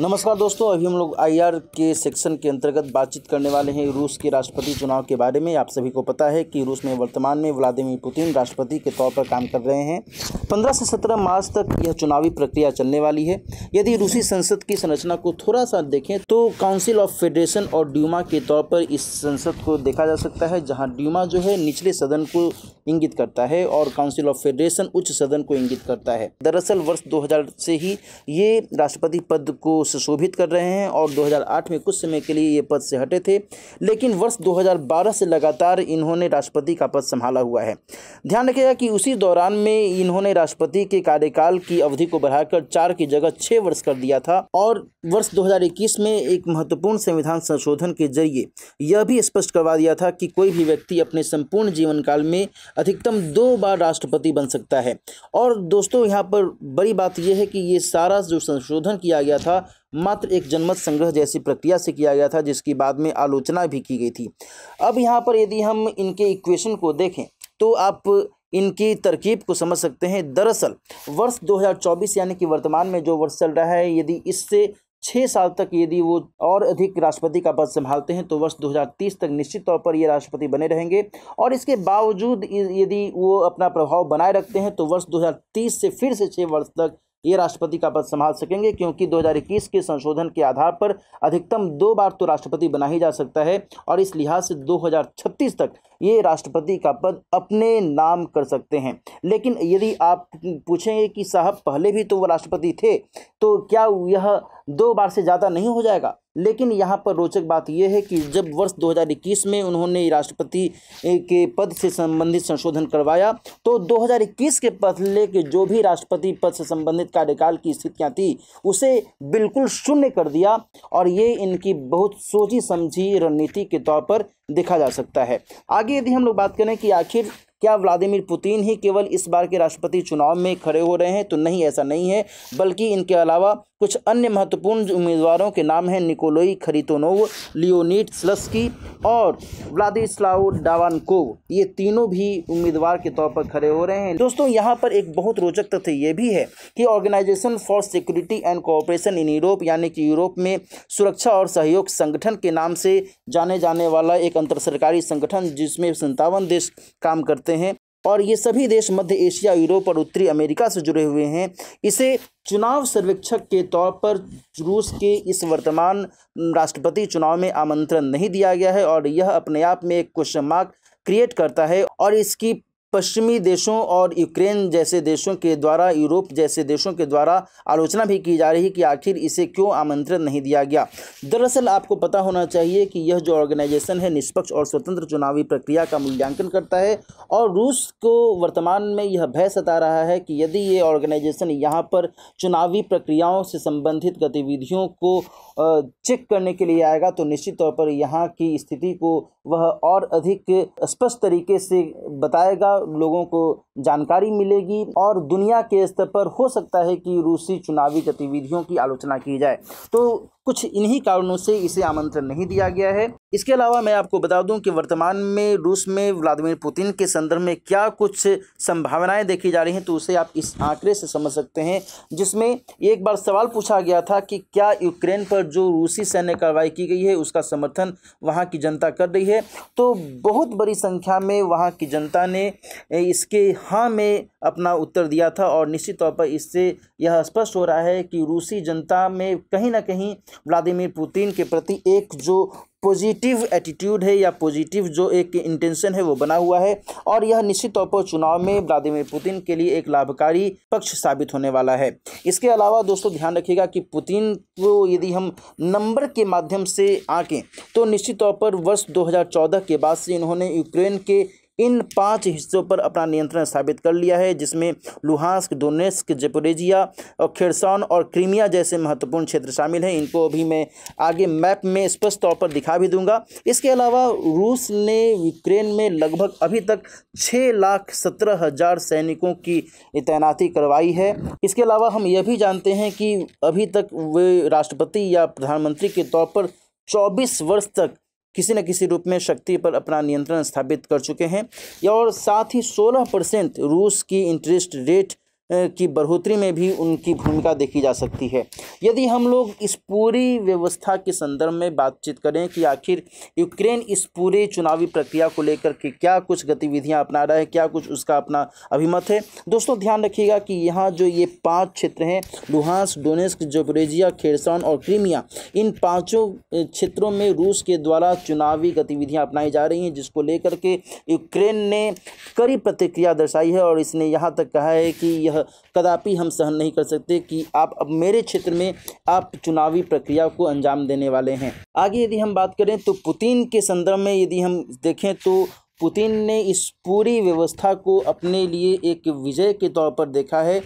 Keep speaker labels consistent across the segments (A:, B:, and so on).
A: नमस्कार दोस्तों अभी हम लोग आईआर के सेक्शन के अंतर्गत बातचीत करने वाले हैं रूस के राष्ट्रपति चुनाव के बारे में आप सभी को पता है कि रूस में वर्तमान में व्लादिमीर पुतिन राष्ट्रपति के तौर पर काम कर रहे हैं 15 से 17 मार्च तक यह चुनावी प्रक्रिया चलने वाली है यदि रूसी संसद की संरचना को थोड़ा सा देखें तो काउंसिल ऑफ फेडरेशन और ड्यूमा के तौर पर इस संसद को देखा जा सकता है जहाँ ड्यूमा जो है निचले सदन को इंगित करता है और काउंसिल ऑफ फेडरेशन उच्च सदन को इंगित करता है दरअसल वर्ष दो से ही ये राष्ट्रपति पद को सुशोभित कर रहे हैं और 2008 में कुछ समय के लिए ये पद से हटे थे लेकिन वर्ष 2012 से लगातार इन्होंने राष्ट्रपति का पद संभाला हुआ है ध्यान रखेगा कि उसी दौरान में इन्होंने राष्ट्रपति के कार्यकाल की अवधि को बढ़ाकर चार की जगह छः वर्ष कर दिया था और वर्ष दो में एक महत्वपूर्ण संविधान संशोधन के जरिए यह भी स्पष्ट करवा दिया था कि कोई भी व्यक्ति अपने संपूर्ण जीवन काल में अधिकतम दो बार राष्ट्रपति बन सकता है और दोस्तों यहाँ पर बड़ी बात यह है कि ये सारा जो संशोधन किया गया था मात्र एक जनमत संग्रह जैसी प्रक्रिया से किया गया था जिसकी बाद में आलोचना भी की गई थी अब यहाँ पर यदि हम इनके इक्वेशन को देखें तो आप इनकी तरकीब को समझ सकते हैं दरअसल वर्ष 2024 यानी कि वर्तमान में जो वर्ष चल रहा है यदि इससे छः साल तक यदि वो और अधिक राष्ट्रपति का पद संभालते हैं तो वर्ष 2030 तक निश्चित तौर पर ये राष्ट्रपति बने रहेंगे और इसके बावजूद यदि वो अपना प्रभाव बनाए रखते हैं तो वर्ष 2030 से फिर से छः वर्ष तक ये राष्ट्रपति का पद संभाल सकेंगे क्योंकि 2021 के संशोधन के आधार पर अधिकतम दो बार तो राष्ट्रपति बना ही जा सकता है और इस लिहाज से दो तक ये राष्ट्रपति का पद अपने नाम कर सकते हैं लेकिन यदि आप पूछेंगे कि साहब पहले भी तो वो राष्ट्रपति थे तो क्या यह दो बार से ज़्यादा नहीं हो जाएगा लेकिन यहाँ पर रोचक बात यह है कि जब वर्ष 2021 में उन्होंने राष्ट्रपति के पद से संबंधित संशोधन करवाया तो 2021 के पहले के जो भी राष्ट्रपति पद से संबंधित कार्यकाल की स्थितियाँ थी उसे बिल्कुल शून्य कर दिया और ये इनकी बहुत सोची समझी रणनीति के तौर पर देखा जा सकता है आगे आगे यदि हम लोग बात करें कि आखिर क्या व्लादिमिर पुतिन ही केवल इस बार के राष्ट्रपति चुनाव में खड़े हो रहे हैं तो नहीं ऐसा नहीं है बल्कि इनके अलावा कुछ अन्य महत्वपूर्ण उम्मीदवारों के नाम हैं निकोलोई खरीतोनोव लियोनीट स्लस्की और व्लादिस्लाव डावानकोव ये तीनों भी उम्मीदवार के तौर पर खड़े हो रहे हैं दोस्तों यहाँ पर एक बहुत रोचक तथ्य ये भी है कि organisation for security and cooperation in Europe यानी कि यूरोप में सुरक्षा और सहयोग संगठन के नाम से जाने जाने वाला एक अंतर सरकारी संगठन जिसमें संतावन देश काम करते करते हैं और ये सभी देश मध्य एशिया यूरोप और उत्तरी अमेरिका से जुड़े हुए हैं इसे चुनाव सर्वेक्षक के तौर पर रूस के इस वर्तमान राष्ट्रपति चुनाव में आमंत्रण नहीं दिया गया है और यह अपने आप में एक क्वेश्चन मार्क क्रिएट करता है और इसकी पश्चिमी देशों और यूक्रेन जैसे देशों के द्वारा यूरोप जैसे देशों के द्वारा आलोचना भी की जा रही है कि आखिर इसे क्यों आमंत्रण नहीं दिया गया दरअसल आपको पता होना चाहिए कि यह जो ऑर्गेनाइजेशन है निष्पक्ष और स्वतंत्र चुनावी प्रक्रिया का मूल्यांकन करता है और रूस को वर्तमान में यह भय सता रहा है कि यदि ये ऑर्गेनाइजेशन यहाँ पर चुनावी प्रक्रियाओं से संबंधित गतिविधियों को चेक करने के लिए आएगा तो निश्चित तौर पर यहाँ की स्थिति को वह और अधिक स्पष्ट तरीके से बताएगा लोगों को जानकारी मिलेगी और दुनिया के स्तर पर हो सकता है कि रूसी चुनावी गतिविधियों की आलोचना की जाए तो कुछ इन्हीं कारणों से इसे आमंत्रण नहीं दिया गया है इसके अलावा मैं आपको बता दूं कि वर्तमान में रूस में व्लादिमीर पुतिन के संदर्भ में क्या कुछ संभावनाएं देखी जा रही हैं तो उसे आप इस आंकड़े से समझ सकते हैं जिसमें एक बार सवाल पूछा गया था कि क्या यूक्रेन पर जो रूसी सैन्य कार्रवाई की गई है उसका समर्थन वहाँ की जनता कर रही है तो बहुत बड़ी संख्या में वहाँ की जनता ने इसके हाँ में अपना उत्तर दिया था और निश्चित तौर पर इससे यह स्पष्ट हो रहा है कि रूसी जनता में कहीं ना कहीं व्लादिमीर पुतिन के प्रति एक जो पॉजिटिव एटीट्यूड है या पॉजिटिव जो एक इंटेंशन है वो बना हुआ है और यह निश्चित तौर पर चुनाव में व्लादिमीर पुतिन के लिए एक लाभकारी पक्ष साबित होने वाला है इसके अलावा दोस्तों ध्यान रखिएगा कि पुतिन को यदि हम नंबर के माध्यम से आंकें तो निश्चित तौर पर वर्ष 2014 के बाद से इन्होंने यूक्रेन के इन पांच हिस्सों पर अपना नियंत्रण स्थापित कर लिया है जिसमें लुहांस्क डोनेस्क जेपोरेजिया और खेरसौन और क्रीमिया जैसे महत्वपूर्ण क्षेत्र शामिल हैं इनको अभी मैं आगे मैप में स्पष्ट तौर पर दिखा भी दूंगा इसके अलावा रूस ने यूक्रेन में लगभग अभी तक छः लाख सत्रह हज़ार सैनिकों की तैनाती करवाई है इसके अलावा हम यह भी जानते हैं कि अभी तक वे राष्ट्रपति या प्रधानमंत्री के तौर पर चौबीस वर्ष तक किसी न किसी रूप में शक्ति पर अपना नियंत्रण स्थापित कर चुके हैं और साथ ही सोलह परसेंट रूस की इंटरेस्ट रेट की बढ़ोतरी में भी उनकी भूमिका देखी जा सकती है यदि हम लोग इस पूरी व्यवस्था के संदर्भ में बातचीत करें कि आखिर यूक्रेन इस पूरे चुनावी प्रक्रिया को लेकर के क्या कुछ गतिविधियां अपना रहा है क्या कुछ उसका अपना अभिमत है दोस्तों ध्यान रखिएगा कि यहाँ जो ये पाँच क्षेत्र हैं लुहांस डोनेस्क जोबरेजिया खेरसौन और क्रीमिया इन पाँचों क्षेत्रों में रूस के द्वारा चुनावी गतिविधियाँ अपनाई जा रही हैं जिसको लेकर के यूक्रेन ने कड़ी प्रतिक्रिया दर्शाई है और इसने यहाँ तक कहा है कि यह यह कदापि हम सहन नहीं कर सकते कि आप अब मेरे क्षेत्र में आप चुनावी प्रक्रिया को अंजाम देने वाले हैं आगे यदि हम बात करें तो पुतिन के संदर्भ में यदि हम देखें तो पुतिन ने इस पूरी व्यवस्था को अपने लिए एक विजय के तौर पर देखा है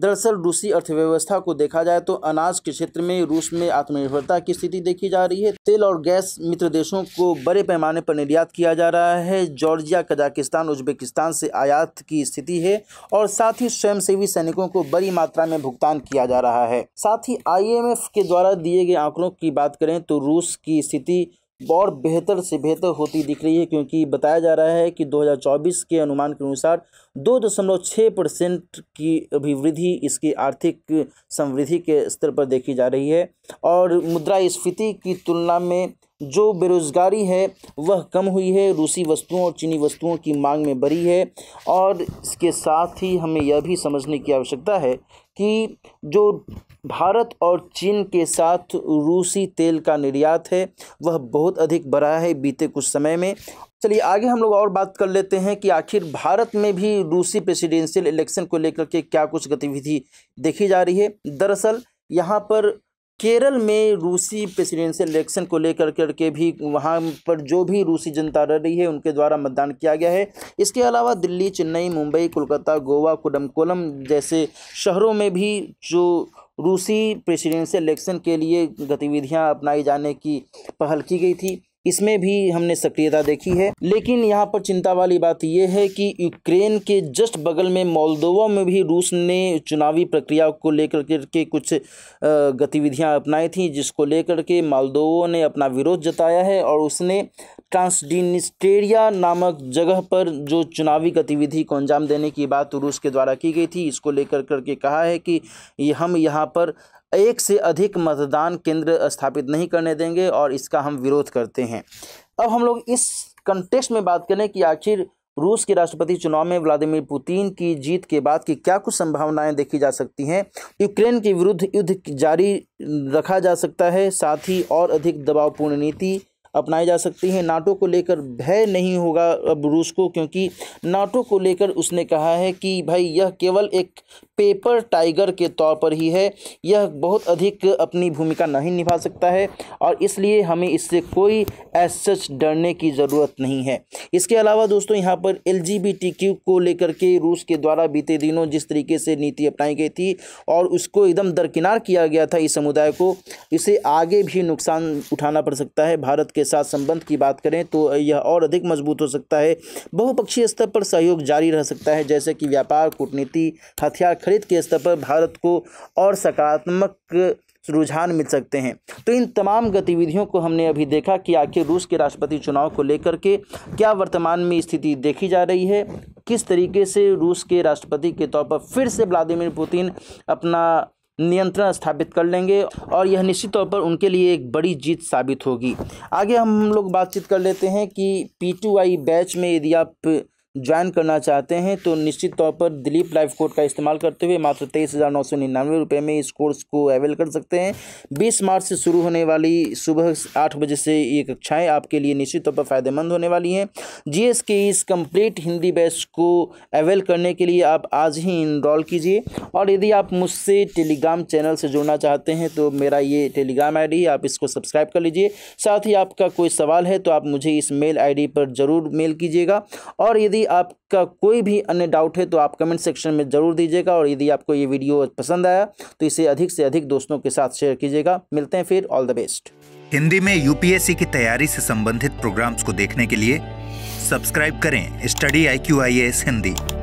A: दरअसल रूसी अर्थव्यवस्था को देखा जाए तो अनाज के क्षेत्र में रूस में आत्मनिर्भरता की स्थिति देखी जा रही है तेल और गैस मित्र देशों को बड़े पैमाने पर निर्यात किया जा रहा है जॉर्जिया कजाकिस्तान उज्बेकिस्तान से आयात की स्थिति है और साथ ही स्वयंसेवी सैनिकों को बड़ी मात्रा में भुगतान किया जा रहा है साथ ही आई के द्वारा दिए गए आंकड़ों की बात करें तो रूस की स्थिति और बेहतर से बेहतर होती दिख रही है क्योंकि बताया जा रहा है कि 2024 के अनुमान के अनुसार दो दशमलव छः परसेंट की अभिवृद्धि इसकी आर्थिक समृद्धि के स्तर पर देखी जा रही है और मुद्रा स्फीति की तुलना में जो बेरोज़गारी है वह कम हुई है रूसी वस्तुओं और चीनी वस्तुओं की मांग में बढ़ी है और इसके साथ ही हमें यह भी समझने की आवश्यकता है कि जो भारत और चीन के साथ रूसी तेल का निर्यात है वह बहुत अधिक बढ़ा है बीते कुछ समय में चलिए आगे हम लोग और बात कर लेते हैं कि आखिर भारत में भी रूसी प्रेसिडेंशियल इलेक्शन को लेकर के क्या कुछ गतिविधि देखी जा रही है दरअसल यहाँ पर केरल में रूसी प्रेसिडेंशियल इलेक्शन को लेकर करके भी वहाँ पर जो भी रूसी जनता रह रही है उनके द्वारा मतदान किया गया है इसके अलावा दिल्ली चेन्नई मुंबई कोलकाता गोवा कुडमकोलम जैसे शहरों में भी जो रूसी प्रेसिडेंशियल इलेक्शन के लिए गतिविधियाँ अपनाई जाने की पहल की गई थी इसमें भी हमने सक्रियता देखी है लेकिन यहाँ पर चिंता वाली बात यह है कि यूक्रेन के जस्ट बगल में मोलदोवा में भी रूस ने चुनावी प्रक्रिया को लेकर के कुछ गतिविधियाँ अपनाई थी जिसको लेकर के मालदोवो ने अपना विरोध जताया है और उसने ट्रांसडिनिस्टेरिया नामक जगह पर जो चुनावी गतिविधि को अंजाम देने की बात रूस के द्वारा की गई थी इसको लेकर करके कहा है कि हम यहाँ पर एक से अधिक मतदान केंद्र स्थापित नहीं करने देंगे और इसका हम विरोध करते हैं अब हम लोग इस कंटेक्स्ट में बात करें कि आखिर रूस के राष्ट्रपति चुनाव में व्लादिमीर पुतिन की जीत के बाद की क्या कुछ संभावनाएं देखी जा सकती हैं यूक्रेन के विरुद्ध युद्ध जारी रखा जा सकता है साथ ही और अधिक दबावपूर्ण नीति अपनाई जा सकती हैं नाटो को लेकर भय नहीं होगा अब रूस को क्योंकि नाटो को लेकर उसने कहा है कि भाई यह केवल एक पेपर टाइगर के तौर पर ही है यह बहुत अधिक अपनी भूमिका नहीं निभा सकता है और इसलिए हमें इससे कोई एस सच डरने की ज़रूरत नहीं है इसके अलावा दोस्तों यहाँ पर एल को लेकर के रूस के द्वारा बीते दिनों जिस तरीके से नीति अपनाई गई थी और उसको एकदम दरकिनार किया गया था इस समुदाय को इसे आगे भी नुकसान उठाना पड़ सकता है भारत के के साथ संबंध की बात करें तो यह और अधिक मजबूत हो सकता है बहुपक्षीय स्तर पर सहयोग जारी रह सकता है जैसे कि व्यापार कूटनीति हथियार खरीद के स्तर पर भारत को और सकारात्मक रुझान मिल सकते हैं तो इन तमाम गतिविधियों को हमने अभी देखा कि आखिर रूस के राष्ट्रपति चुनाव को लेकर के क्या वर्तमान में स्थिति देखी जा रही है किस तरीके से रूस के राष्ट्रपति के तौर पर फिर से व्लादिमिर पुतिन अपना नियंत्रण स्थापित कर लेंगे और यह निश्चित तौर पर उनके लिए एक बड़ी जीत साबित होगी आगे हम लोग बातचीत कर लेते हैं कि पी बैच में यदि आप ज्वाइन करना चाहते हैं तो निश्चित तौर पर दिलीप लाइफ कोड का इस्तेमाल करते हुए मात्र तेईस हज़ार नौ सौ निन्यानवे रुपये में इस कोर्स को अवेल कर सकते हैं बीस मार्च से शुरू होने वाली सुबह आठ बजे से ये कक्षाएँ आपके लिए निश्चित तौर पर फ़ायदेमंद होने वाली हैं जी एस के इस कम्प्लीट हिंदी बैच को अवेल करने के लिए आप आज ही इनरोल कीजिए और यदि आप मुझसे टेलीग्राम चैनल से जुड़ना चाहते हैं तो मेरा ये टेलीग्राम आई डी आप इसको सब्सक्राइब कर लीजिए साथ ही आपका कोई सवाल है तो आप मुझे इस मेल डी पर ज़रूर मेल कीजिएगा और यदि आपका कोई भी अन्य डाउट है तो आप कमेंट सेक्शन में ज़रूर दीजिएगा और यदि आपको ये वीडियो पसंद आया तो इसे अधिक से अधिक दोस्तों के साथ शेयर कीजिएगा मिलते हैं फिर ऑल द बेस्ट हिंदी में यूपीएससी की तैयारी से संबंधित प्रोग्राम्स को देखने के लिए सब्सक्राइब करें study I Q I S Hindi